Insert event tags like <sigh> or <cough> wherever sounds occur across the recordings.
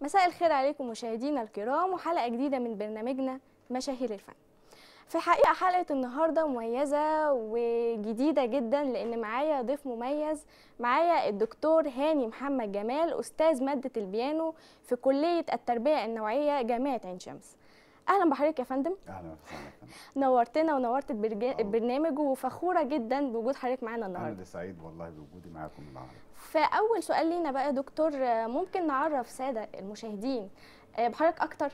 مساء الخير عليكم مشاهدينا الكرام وحلقة جديدة من برنامجنا مشاهير الفن في حقيقة حلقة النهاردة مميزة وجديدة جدا لأن معايا ضيف مميز معايا الدكتور هاني محمد جمال أستاذ مادة البيانو في كلية التربية النوعية جامعة عين شمس اهلا بحضرتك يا فندم اهلا وسهلا نورتنا ونورت البرنامج وفخوره جدا بوجود حضرتك معانا النهارده انا سعيد والله بوجودي معاكم النهارده فاول سؤال لينا بقى يا دكتور ممكن نعرف ساده المشاهدين آه، بحضرتك اكتر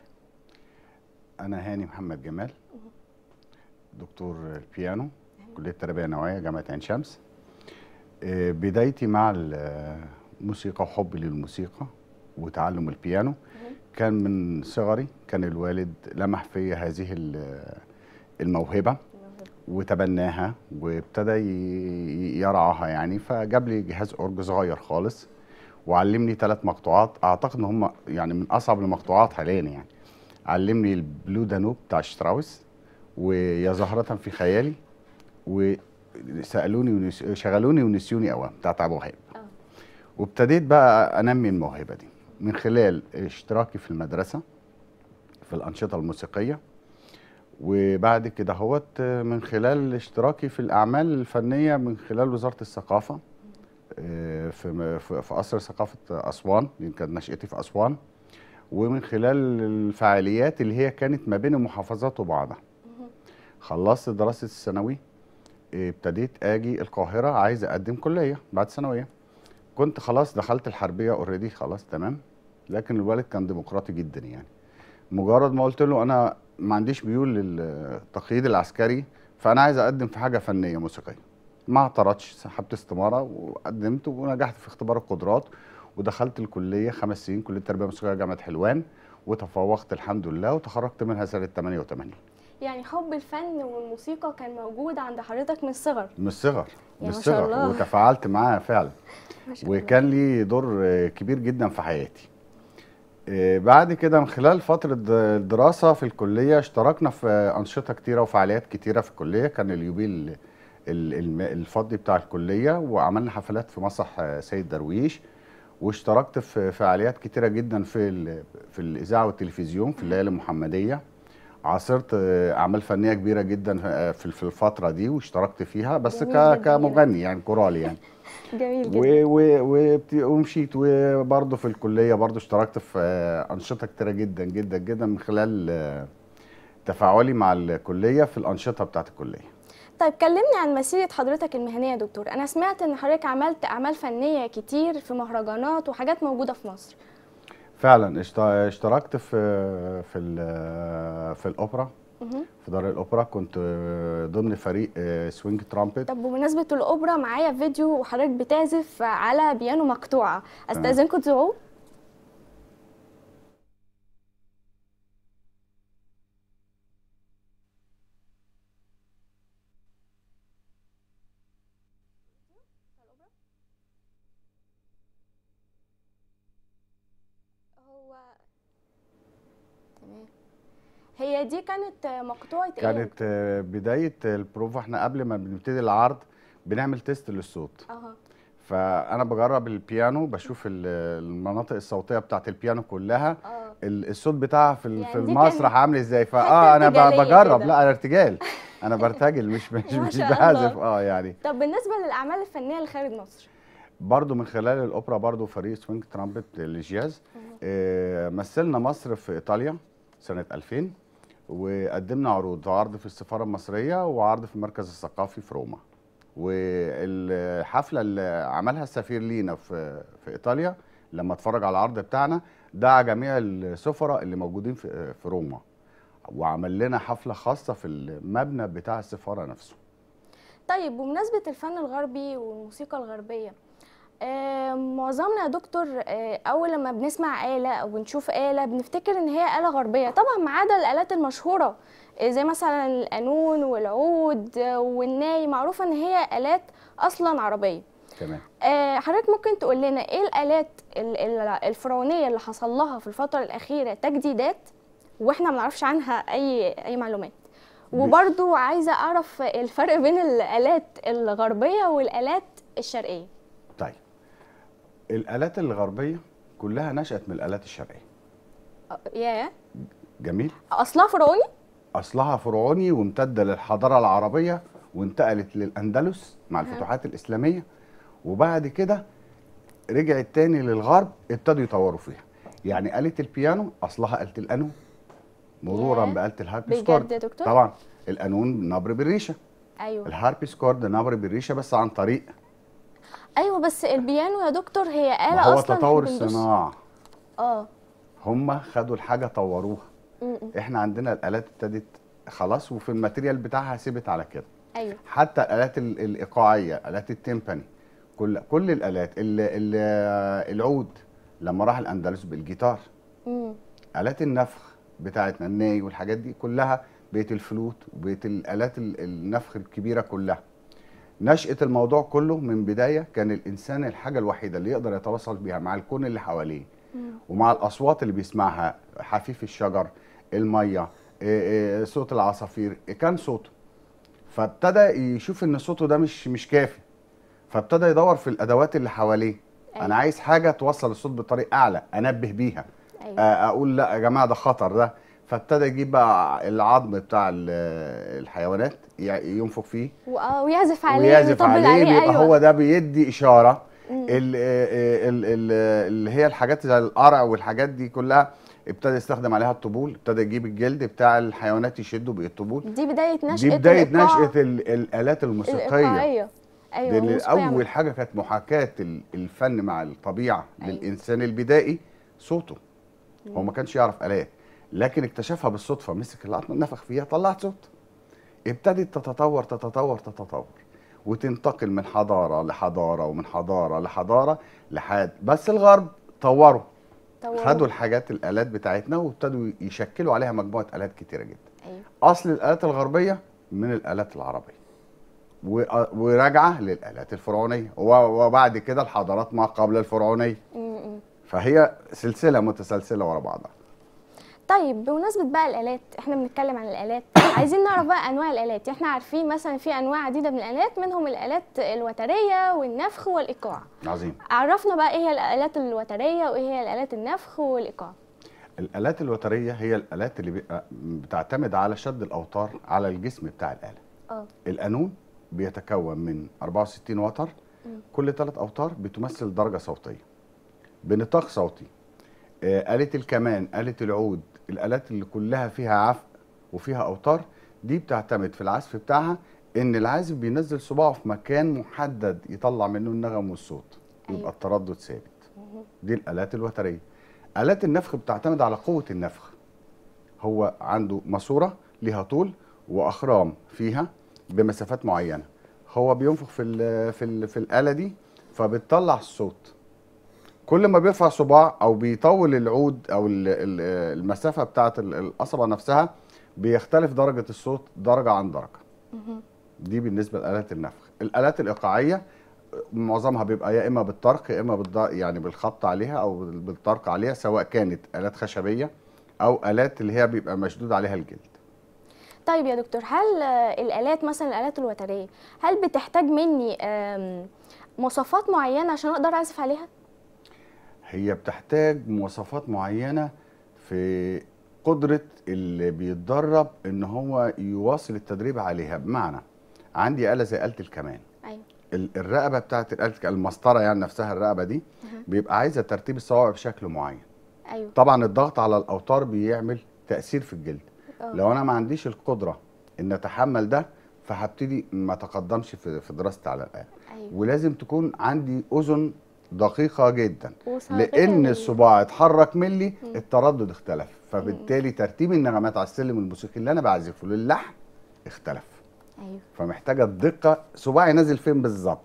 انا هاني محمد جمال دكتور البيانو كليه التربيه النوعيه جامعه عين شمس آه، بدايتي مع الموسيقى وحبي للموسيقى وتعلم البيانو كان من صغري كان الوالد لمح في هذه الموهبه وتبناها وابتدى يرعاها يعني فجاب لي جهاز اورج صغير خالص وعلمني ثلاث مقطوعات اعتقد ان هم يعني من اصعب المقطوعات حاليا يعني علمني البلو دانوب بتاع شتراوس ويا زهرة في خيالي وسالوني ونس... شغلوني ونسيوني اوام بتاعت ابو وهاب آه. وابتديت بقى انمي الموهبه دي من خلال اشتراكي في المدرسه في الانشطه الموسيقيه وبعد كده هوت آه، من خلال اشتراكي في الاعمال الفنيه من خلال وزاره الثقافه آه، في في قصر ثقافه اسوان يمكن كانت نشاتي في اسوان ومن خلال الفعاليات اللي هي كانت ما بين المحافظات وبعضها خلصت دراسه الثانوي آه، ابتديت اجي القاهره عايز اقدم كليه بعد ثانويه كنت خلاص دخلت الحربيه اوريدي خلاص تمام لكن الوالد كان ديمقراطي جدا يعني مجرد ما قلت له انا ما عنديش ميول للتقييد العسكري فانا عايز اقدم في حاجه فنيه موسيقيه ما اعترضتش سحبت استماره وقدمت ونجحت في اختبار القدرات ودخلت الكليه خمس سنين كليه التربيه الموسيقيه جامعه حلوان وتفوقت الحمد لله وتخرجت منها سنه 88 يعني حب الفن والموسيقى كان موجود عند حضرتك من الصغر من الصغر من يعني الصغر وتفاعلت معاها فعلا <laughs> وكان لي دور كبير جدا في حياتي آه، بعد كده من خلال فترة الدراسة في الكلية اشتركنا في أنشطة كتيرة وفعاليات كتيرة في الكلية كان اليوبيل الفضي بتاع الكلية وعملنا حفلات في مسرح آه، سيد درويش واشتركت في فعاليات كتيرة جدا في في الإذاعة والتلفزيون في الليالي المحمدية عاصرت آه، أعمال فنية كبيرة جدا في الفترة دي واشتركت فيها بس كمغني يعني كورال يعني <laughs> <laughs> جميل جدا و و ومشيت وبرضه في الكليه برضه اشتركت في انشطه كتيره جدا جدا جدا من خلال آه، تفاعلي مع الكليه في الانشطه بتاعت الكليه طيب كلمني عن مسيرة حضرتك المهنية يا دكتور أنا سمعت أن حضرتك عملت أعمال فنية كتير في مهرجانات وحاجات موجودة في مصر فعلا اشتركت في في آه، في الأوبرا في دار الاوبرا كنت آه، ضمن فريق سوينج آه، ترامبت طب بمناسبه الاوبرا معايا فيديو وحضرتك بتعزف على بيانو مقطوعه استاذنكم تزوروه كانت مقطوعه ايه كانت آه، بدايه البروفا احنا قبل ما بنبتدي العرض بنعمل تيست للصوت اها فانا بجرب البيانو بشوف المناطق الصوتيه بتاعه البيانو كلها أوه. الصوت بتاعها في يعني في المسرح عامل ازاي فاه انا بجرب لا انا ارتجال <laughs> انا برتجل مش مش مش بهزف اه يعني طب بالنسبه للاعمال الفنيه اللي خارج مصر برضه من خلال الاوبرا برضه فريق سوينج ترامبت للجياز آه مثلنا مصر في ايطاليا سنه 2000 وقدمنا عروض عرض في السفاره المصريه وعرض في المركز الثقافي في روما والحفله اللي عملها السفير لينا في في ايطاليا لما اتفرج على العرض بتاعنا دعا جميع السفراء اللي موجودين في في روما وعمل لنا حفله خاصه في المبنى بتاع السفاره نفسه طيب بمناسبه الفن الغربي والموسيقى الغربيه آه، معظمنا يا دكتور آه، اول لما بنسمع اله او بنشوف اله بنفتكر ان هي اله غربيه طبعا ما عدا الالات المشهوره آه، زي مثلا القانون والعود والناي معروفه ان هي الات اصلا عربيه تمام حضرتك ممكن تقول لنا ايه الالات الفرعونيه اللي حصل لها في الفتره الاخيره تجديدات واحنا ما نعرفش عنها اي اي معلومات وبرضو عايزه اعرف الفرق بين الالات الغربيه والالات الشرقيه الالات الغربيه كلها نشات من الالات الشرقيه ياه جميل اصلها فرعوني اصلها فرعوني وامتد للحضاره العربيه وانتقلت للاندلس مع الفتوحات الاسلاميه وبعد كده رجعت تاني للغرب ابتدوا يطوروا فيها يعني آلة البيانو أصلها آلة الانون مرورا بآلة الهاربسكورد طبعا القانون نبر بالريشة أيوة الهاربسكورد نبر بالريشة بس عن طريق ايوه بس البيانو يا دكتور هي آلة هو اصلا هو تطور الصناعة اه هم خدوا الحاجة طوروها م -م. احنا عندنا الآلات ابتدت خلاص وفي الماتيريال بتاعها سيبت على كده ايوه حتى الآلات الإيقاعية آلات التيمباني كل كل الآلات الـ الـ العود لما راح الأندلس بالجيتار م آلات النفخ بتاعتنا الناي والحاجات دي كلها بيت الفلوت وبيت الآلات النفخ الكبيرة كلها نشأة الموضوع كله من بداية كان الإنسان الحاجة الوحيدة اللي يقدر يتواصل بيها مع الكون اللي حواليه ومع الأصوات اللي بيسمعها حفيف الشجر المية إيه، إيه، صوت العصافير إيه، كان صوته فابتدى يشوف ان صوته ده مش مش كافي فابتدى يدور في الادوات اللي حواليه أيوة. انا عايز حاجه توصل الصوت بطريقه اعلى انبه بيها أيوة. آه، اقول لا يا جماعه ده خطر ده فابتدى يجيب بقى العظم بتاع الحيوانات ينفخ فيه آه، ويعزف عليه ويعزف عليه, عليه أيوة. هو ده بيدي اشاره آه، آه، اللي هي الحاجات زي القرع والحاجات دي كلها ابتدى يستخدم عليها الطبول ابتدى يجيب الجلد بتاع الحيوانات يشده بالطبول دي بدايه نشاه دي بدايه نشاه الالات الموسيقيه ايوه لان اول حاجه كانت محاكاه الفن مع الطبيعه أيوة. للانسان البدائي صوته هو ما كانش يعرف الات لكن اكتشفها بالصدفه مسك العظمه نفخ فيها طلعت صوت ابتدت تتطور تتطور تتطور وتنتقل من حضاره لحضاره ومن حضاره لحضاره لحد بس الغرب طوروا طوروا خدوا الحاجات الالات بتاعتنا وابتدوا يشكلوا عليها مجموعه الات كتيره جدا أيوه. اصل الالات الغربيه من الالات العربيه وراجعه للالات الفرعونيه وبعد كده الحضارات ما قبل الفرعونيه فهي سلسله متسلسله ورا بعضها طيب بمناسبه بقى الالات احنا بنتكلم عن الالات <coughs> عايزين نعرف بقى انواع الالات احنا عارفين مثلا في انواع عديده من الالات منهم الالات الوتريه والنفخ والايقاع عظيم عرفنا بقى ايه هي الالات الوتريه وايه هي الالات النفخ والايقاع الالات الوتريه هي الالات اللي بتعتمد على شد الاوتار على الجسم بتاع الاله اه القانون بيتكون من 64 وتر كل ثلاث اوتار بتمثل درجه صوتيه بنطاق صوتي آه، آلة الكمان آلة العود الالات اللي كلها فيها عفق وفيها اوتار دي بتعتمد في العزف بتاعها ان العازف بينزل صباعه في مكان محدد يطلع منه النغم والصوت أيوة. يبقى التردد ثابت دي الالات الوتريه الات النفخ بتعتمد على قوه النفخ هو عنده ماسوره ليها طول واخرام فيها بمسافات معينه هو بينفخ في الـ في الـ في الاله دي فبتطلع الصوت كل ما بيرفع صباع او بيطول العود او المسافه بتاعه القصبه نفسها بيختلف درجه الصوت درجه عن درجه دي بالنسبه لالات النفخ الالات الايقاعيه معظمها بيبقى يا اما بالطرق يا اما يعني بالخط عليها او بالطرق عليها سواء كانت الات خشبيه او الات اللي هي بيبقى مشدود عليها الجلد طيب يا دكتور هل الالات مثلا الالات الوتريه هل بتحتاج مني مواصفات معينه عشان اقدر اعزف عليها هي بتحتاج مواصفات معينه في قدره اللي بيتدرب ان هو يواصل التدريب عليها بمعنى عندي آلة زي آلة الكمان أيوة. الرقبه بتاعت الآلة المسطره يعني نفسها الرقبه دي أه. بيبقى عايزه ترتيب الصوابع بشكل معين أيوة. طبعا الضغط على الاوتار بيعمل تاثير في الجلد أوه. لو انا ما عنديش القدره ان اتحمل ده فهبتدي ما اتقدمش في دراسه على الآلة أيوة. ولازم تكون عندي اذن دقيقة جدا لأن يعني. الصباع اتحرك ملي التردد اختلف فبالتالي ترتيب النغمات على السلم الموسيقي اللي أنا بعزفه للحن اختلف أيوه. فمحتاجة الدقة صباعي نازل فين بالظبط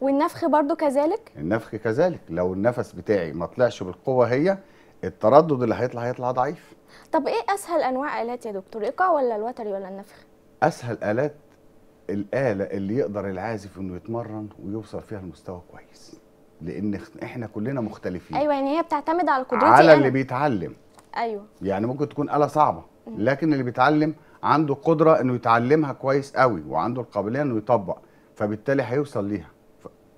والنفخ برضو كذلك؟ النفخ كذلك لو النفس بتاعي ما طلعش بالقوة هي التردد اللي هيطلع هيطلع ضعيف طب ايه اسهل انواع الات يا دكتور ايقاع ولا الوتري ولا النفخ اسهل الات الاله اللي يقدر العازف انه يتمرن ويوصل فيها لمستوى كويس لان احنا كلنا مختلفين ايوه يعني هي بتعتمد على قدرتي على اللي اللي بيتعلم ايوه يعني ممكن تكون آلة صعبه لكن اللي بيتعلم عنده قدره انه يتعلمها كويس قوي وعنده القابليه انه يطبق فبالتالي هيوصل ليها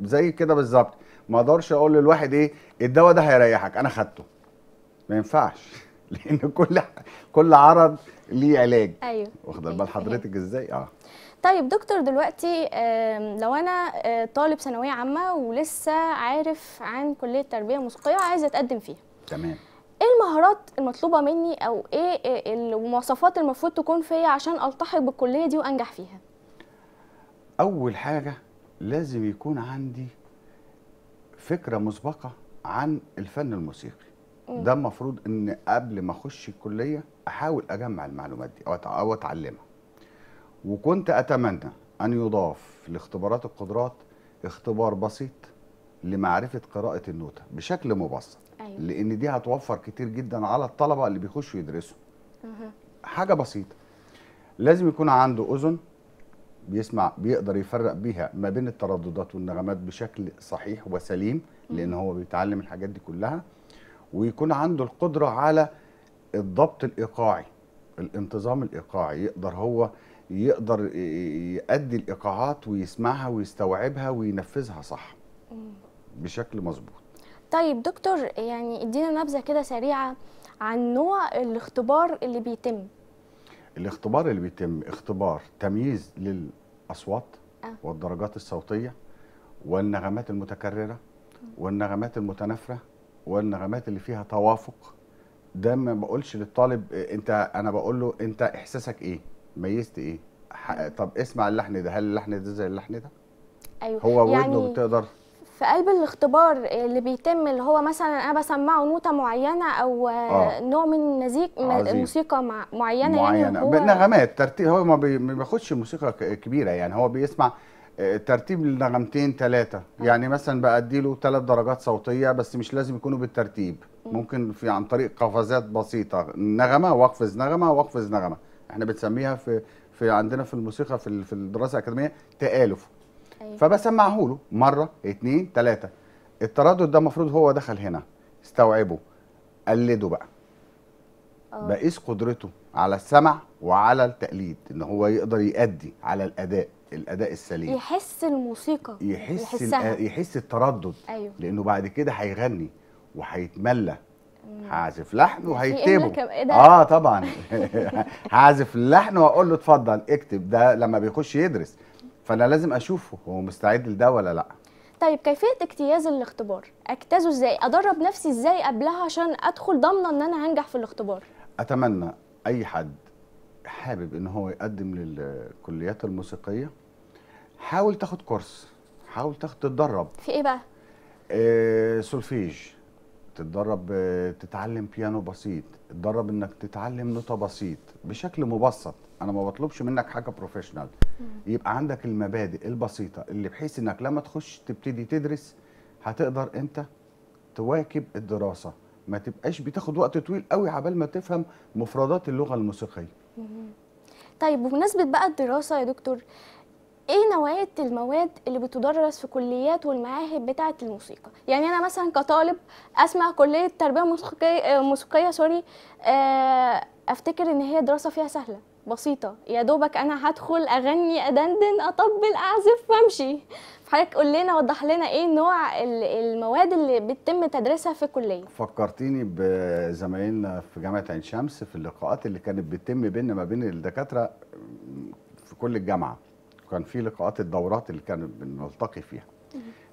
زي كده بالظبط ما اقدرش اقول للواحد ايه الدواء ده هيريحك انا خدته ما ينفعش <laughs> لان كل كل عرض ليه علاج ايوه واخد بال أيوة، حضرتك ازاي اه طيب دكتور دلوقتي لو انا آه، طالب ثانويه عامه ولسه عارف عن كليه تربيه موسيقيه وعايز اتقدم فيها تمام ايه المهارات المطلوبه مني او ايه آه، المواصفات المفروض تكون فيا عشان التحق بالكليه دي وانجح فيها اول حاجه لازم يكون عندي فكره مسبقه عن الفن الموسيقي ده المفروض ان قبل ما اخش الكليه احاول اجمع المعلومات دي او اتعلمها وكنت أتمنى أن يضاف لاختبارات القدرات اختبار بسيط لمعرفة قراءة النوتة بشكل مبسط أيوة. لأن دي هتوفر كتير جدا على الطلبة اللي بيخشوا يدرسوا أه. حاجة بسيطة لازم يكون عنده أذن بيسمع بيقدر يفرق بيها ما بين الترددات والنغمات بشكل صحيح وسليم لأن هو بيتعلم الحاجات دي كلها ويكون عنده القدرة على الضبط الإيقاعي الانتظام الإيقاعي يقدر هو يقدر يأدي الإيقاعات ويسمعها ويستوعبها وينفذها صح بشكل مظبوط طيب دكتور يعني ادينا نبذة كده سريعة عن نوع الاختبار اللي بيتم الاختبار اللي بيتم اختبار تمييز للأصوات آه. والدرجات الصوتية والنغمات المتكررة والنغمات المتنافرة والنغمات اللي فيها توافق ده ما بقولش للطالب آه، انت انا بقول له انت احساسك ايه ميزت ايه طب اسمع اللحن ده هل اللحن ده زي اللحن ده ايوه هو يعني ودنه بتقدر في قلب الاختبار اللي بيتم اللي هو مثلا انا بسمعه نوته معينه او آه. نوع من النزيك موسيقى مع معينه, يعني معينة. يعني هو نغمات ترتيب هو ما بياخدش موسيقى كبيره يعني هو بيسمع آه، ترتيب النغمتين ثلاثه آه. يعني مثلا بادي له ثلاث درجات صوتيه بس مش لازم يكونوا بالترتيب ممكن في عن طريق قفزات بسيطه نغمه واقفز نغمه واقفز نغمه احنا بنسميها في في عندنا في الموسيقى في في الدراسه الاكاديميه تآلف أيوة. فبسمعه له مره اتنين تلاته التردد ده المفروض هو دخل هنا استوعبه قلده بقى أوه. بقيس قدرته على السمع وعلى التقليد ان هو يقدر يأدي على الاداء الاداء السليم يحس الموسيقى يحس يحس التردد أيوه. لانه بعد كده هيغني وهيتملى هعزف لحن وهيكتبه إيه كم... اه طبعا هعزف <laughs> اللحن واقول له اتفضل اكتب ده لما بيخش يدرس فانا لازم اشوفه هو مستعد لده ولا لا طيب كيفيه اجتياز الاختبار اجتازه ازاي ادرب نفسي ازاي قبلها عشان ادخل ضامنه ان انا هنجح في الاختبار اتمنى اي حد حابب ان هو يقدم للكليات الموسيقيه حاول تاخد كورس حاول تاخد تتدرب في ايه بقى آه سولفيج تتدرب آه، تتعلم بيانو بسيط تتدرب انك تتعلم نوتة بسيط بشكل مبسط انا ما بطلبش منك حاجه بروفيشنال يبقى عندك المبادئ البسيطه اللي بحيث انك لما تخش تبتدي تدرس هتقدر انت تواكب الدراسه ما تبقاش بتاخد وقت طويل قوي عبال ما تفهم مفردات اللغه الموسيقيه طيب بمناسبه بقى الدراسه يا دكتور ايه نوعيه المواد اللي بتدرس في كليات والمعاهد بتاعه الموسيقى يعني انا مثلا كطالب اسمع كليه تربيه موسيقيه موسيقيه سوري آه، افتكر ان هي دراسه فيها سهله بسيطه يا دوبك انا هدخل اغني ادندن اطبل اعزف وامشي فحضرتك قول لنا وضح لنا ايه نوع المواد اللي بتتم تدريسها في الكليه فكرتيني بزمايلنا في جامعه عين شمس في اللقاءات اللي كانت بتتم بيننا ما بين الدكاتره في كل الجامعه وكان في لقاءات الدورات اللي كان بنلتقي فيها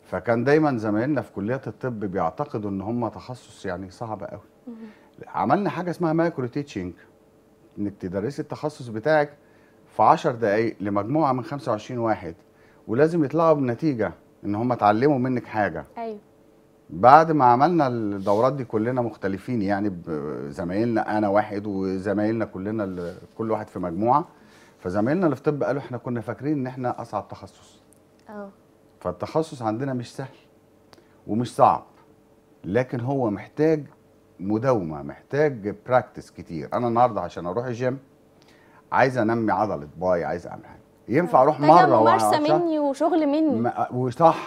فكان دايما زمايلنا في كليه الطب بيعتقدوا ان هم تخصص يعني صعب قوي عملنا حاجه اسمها مايكرو تيتشنج انك تدرسي التخصص بتاعك في 10 دقائق لمجموعه من 25 واحد ولازم يطلعوا بنتيجه ان هم اتعلموا منك حاجه ايوه بعد ما عملنا الدورات دي كلنا مختلفين يعني زمايلنا انا واحد وزمايلنا كلنا كل واحد في مجموعه فزمايلنا اللي في طب قالوا احنا كنا فاكرين ان احنا اصعب تخصص اه فالتخصص عندنا مش سهل ومش صعب لكن هو محتاج مداومه محتاج براكتس كتير انا النهارده عشان اروح الجيم عايز انمي عضله باي عايز اعمل حاجه ينفع اروح مره ممارسه مني وشغل مني وصح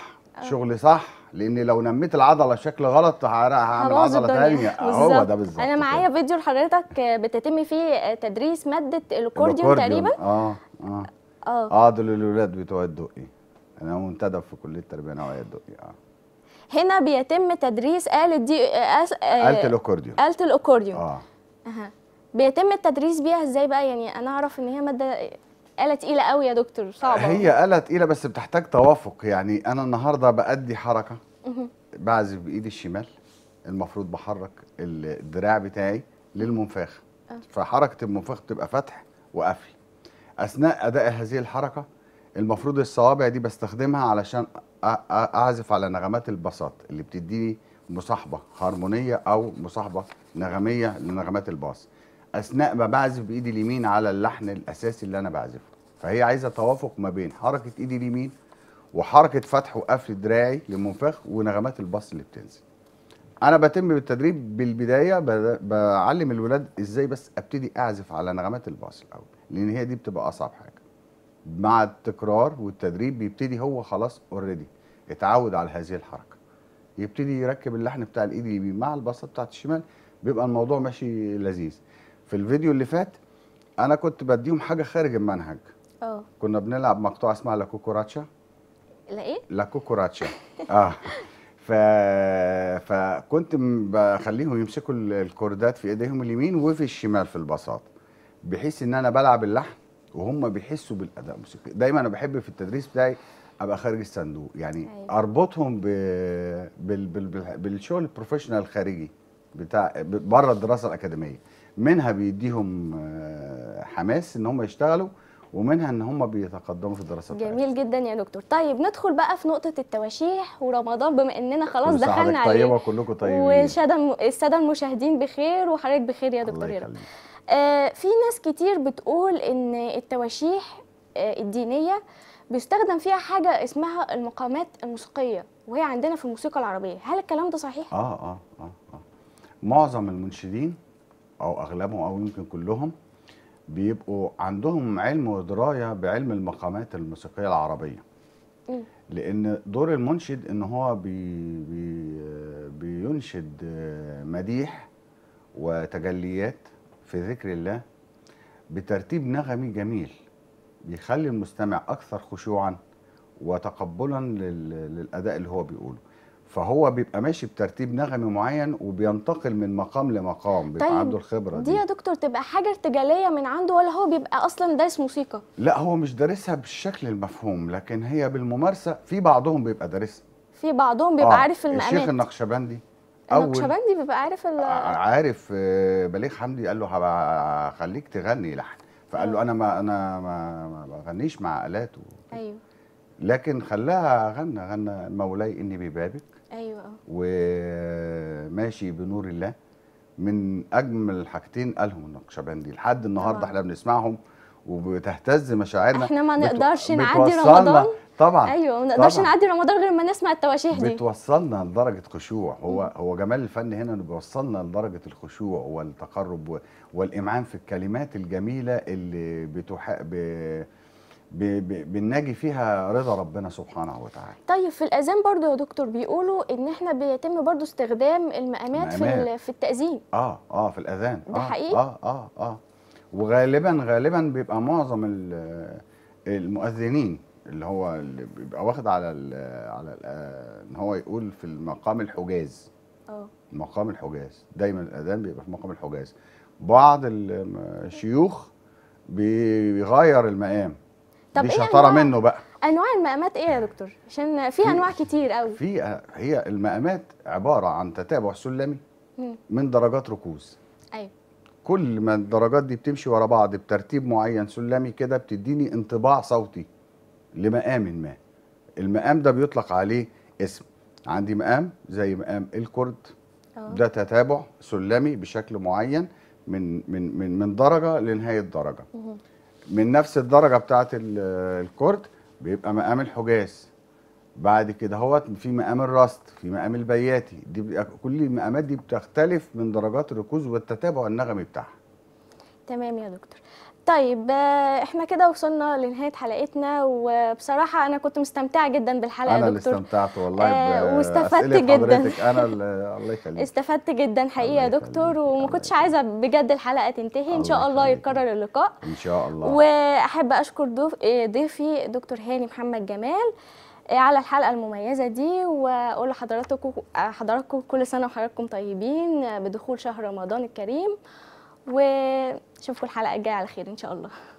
شغل صح لان لو نميت العضله شكل غلط هعمل عضله ثانيه هو ده بالظبط انا معايا فيديو لحضرتك بتتم فيه تدريس ماده الاكورديون تقريبا اه اه اه اه دول الاولاد بتوع الدقي انا منتدب في كليه التربيه نوعيه الدقي اه هنا بيتم تدريس آلة دي آه آلة الأكورديون آلة الأكورديون اه, آه. بيتم التدريس بيها ازاي بقى يعني انا اعرف ان هي ماده آلة تقيلة قوي يا دكتور صعبة هي آلة تقيلة بس بتحتاج توافق يعني أنا النهاردة بأدي حركة بعزف بإيدي الشمال المفروض بحرك الدراع بتاعي للمنفاخ آه. فحركة المنفاخ بتبقى فتح وقفل أثناء أداء هذه الحركة المفروض الصوابع دي بستخدمها علشان أعزف على نغمات الباصات اللي بتديني مصاحبة هارمونية أو مصاحبة نغمية لنغمات الباص اثناء ما بعزف بايدي اليمين على اللحن الاساسي اللي انا بعزفه فهي عايزه توافق ما بين حركه ايدي اليمين وحركه فتح وقفل دراعي للمنفخ ونغمات الباص اللي بتنزل انا بتم بالتدريب بالبدايه بعلم الولاد ازاي بس ابتدي اعزف على نغمات الباص الاول لان هي دي بتبقى اصعب حاجه مع التكرار والتدريب بيبتدي هو خلاص اوريدي اتعود على هذه الحركه يبتدي يركب اللحن بتاع الايد اليمين مع الباصه بتاعت الشمال بيبقى الموضوع ماشي لذيذ في الفيديو اللي فات انا كنت بديهم حاجه خارج المنهج اه كنا بنلعب مقطوعه اسمها لا راتشا لا ايه لا راتشا <laughs> اه ف... فكنت بخليهم يمسكوا الكوردات في ايديهم اليمين وفي الشمال في البساط بحيث ان انا بلعب اللحن وهم بيحسوا بالاداء الموسيقي دايما انا بحب في التدريس بتاعي ابقى خارج الصندوق يعني أيوة. اربطهم ب... بال... بال... بالشغل البروفيشنال الخارجي بتاع بره الدراسه الاكاديميه منها بيديهم آه، حماس ان هم يشتغلوا ومنها ان هم بيتقدموا في الدراسات جميل جدا يا دكتور طيب ندخل بقى في نقطه التواشيح ورمضان بما اننا خلاص دخلنا عليه طيبه كلكم طيبين والساده المشاهدين بخير وحضرتك بخير يا دكتور الله رب آه في ناس كتير بتقول ان التواشيح آه الدينيه بيستخدم فيها حاجه اسمها المقامات الموسيقيه وهي عندنا في الموسيقى العربيه هل الكلام ده صحيح اه اه اه, آه. معظم المنشدين او اغلبهم او يمكن كلهم بيبقوا عندهم علم ودرايه بعلم المقامات الموسيقيه العربيه لان دور المنشد ان هو بي بي بينشد مديح وتجليات في ذكر الله بترتيب نغمي جميل بيخلي المستمع اكثر خشوعا وتقبلا للاداء اللي هو بيقوله فهو بيبقى ماشي بترتيب نغمي معين وبينتقل من مقام لمقام بيبقى طيب عنده الخبره دي, دي يا دكتور تبقى حاجه ارتجاليه من عنده ولا هو بيبقى اصلا دارس موسيقى لا هو مش دارسها بالشكل المفهوم لكن هي بالممارسه في بعضهم بيبقى دارسها في بعضهم بيبقى آه عارف المقامات الشيخ النقشبندي النقشبندي بيبقى عارف ال آه، آه، عارف آه، بليغ حمدي قال له هخليك تغني لحن فقال له أيوه. انا ما انا ما بغنيش مع الات ايوه لكن خلاها غنى غنى مولاي اني ببابك وماشي بنور الله من اجمل حاجتين قالهم النقشبندي لحد النهارده احنا بنسمعهم وبتهتز مشاعرنا احنا ما نقدرش بتو... نعدي رمضان طبعا ايوه ما نقدرش نعدي رمضان غير ما نسمع التواشيح دي بتوصلنا لدرجه خشوع هو هو جمال الفن هنا انه بيوصلنا لدرجه الخشوع والتقرب والامعان في الكلمات الجميله اللي بتح... ب... بنناجي فيها رضا ربنا سبحانه وتعالى طيب في الاذان برضو يا دكتور بيقولوا ان احنا بيتم برضو استخدام المقامات, في في التاذين اه اه في الاذان ده آه حقيقي اه اه اه وغالبا غالبا بيبقى معظم المؤذنين اللي هو اللي بيبقى واخد على الـ على الـ ان هو يقول في المقام الحجاز اه مقام الحجاز دايما الاذان بيبقى في مقام الحجاز بعض الشيوخ بيغير المقام طب دي إيه شطاره منه بقى انواع المقامات ايه يا دكتور عشان في انواع كتير قوي في هي المقامات عباره عن تتابع سلمي من درجات ركوز ايوه كل ما الدرجات دي بتمشي ورا بعض بترتيب معين سلمي كده بتديني انطباع صوتي لمقام ما المقام ده بيطلق عليه اسم عندي مقام زي مقام الكرد أوه. ده تتابع سلمي بشكل معين من من من من درجه لنهايه درجه مه. من نفس الدرجه بتاعه الكورت بيبقى مقام الحجاز بعد كده هوت في مقام الرست في مقام البياتي دي كل المقامات دي بتختلف من درجات الركوز والتتابع النغمي بتاعها تمام يا دكتور طيب آه، احنا كده وصلنا لنهايه حلقتنا وبصراحه انا كنت مستمتعه جدا بالحلقه انا دكتور. اللي استمتعت والله آه واستفدت جدا انا <laughs> الله يخليك استفدت جدا حقيقه يا دكتور وما كنتش عايزه بجد الحلقه تنتهي ان شاء الله يتكرر اللقاء ان شاء الله واحب اشكر آه، ضيفي دكتور هاني محمد جمال آه، على الحلقه المميزه دي واقول لحضراتكم حضراتكم كل سنه وحضراتكم طيبين بدخول شهر رمضان الكريم وشوفوا الحلقه الجايه على خير ان شاء الله